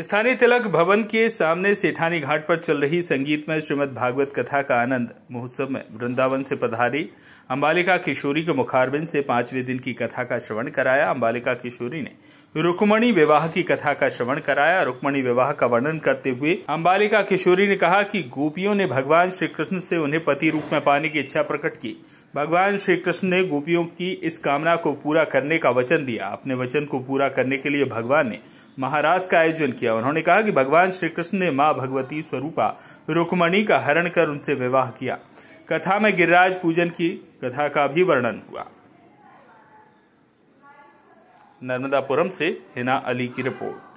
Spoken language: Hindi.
स्थानीय तिलक भवन के सामने सेठानी घाट पर चल रही संगीत में श्रीमद भागवत कथा का आनंद महोत्सव में वृंदावन से पधारी अंबालिका किशोरी के मुखारबिन से पांचवें दिन की कथा का श्रवण कराया अंबालिका किशोरी ने रुक्मणी विवाह की कथा का श्रवण कराया रुक्मणी विवाह का वर्णन करते हुए अम्बालिका किशोरी ने कहा कि गोपियों ने भगवान श्री कृष्ण से उन्हें पति रूप में पाने की इच्छा प्रकट की भगवान श्री कृष्ण ने गोपियों की इस कामना को पूरा करने का वचन दिया अपने वचन को पूरा करने के लिए भगवान ने महाराज का आयोजन किया उन्होंने कहा कि भगवान श्री कृष्ण ने माँ भगवती स्वरूपा रुक्मणी का हरण कर उनसे विवाह किया कथा में गिरिराज पूजन की कथा का भी वर्णन हुआ नर्मदापुरम से हिना अली की रिपोर्ट